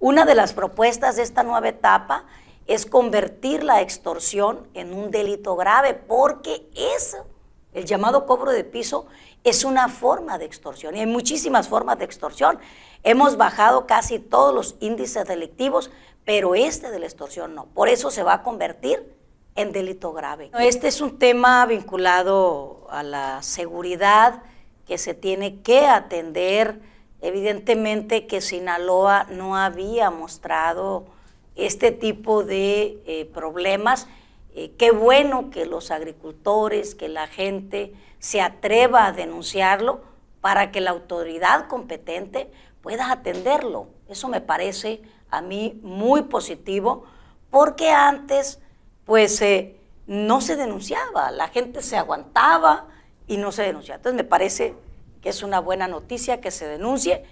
Una de las propuestas de esta nueva etapa es convertir la extorsión en un delito grave, porque eso, el llamado cobro de piso, es una forma de extorsión. Y hay muchísimas formas de extorsión. Hemos bajado casi todos los índices delictivos, pero este de la extorsión no. Por eso se va a convertir en delito grave. Este es un tema vinculado a la seguridad que se tiene que atender Evidentemente que Sinaloa no había mostrado este tipo de eh, problemas. Eh, qué bueno que los agricultores, que la gente se atreva a denunciarlo para que la autoridad competente pueda atenderlo. Eso me parece a mí muy positivo porque antes pues eh, no se denunciaba, la gente se aguantaba y no se denunciaba. Entonces me parece que es una buena noticia que se denuncie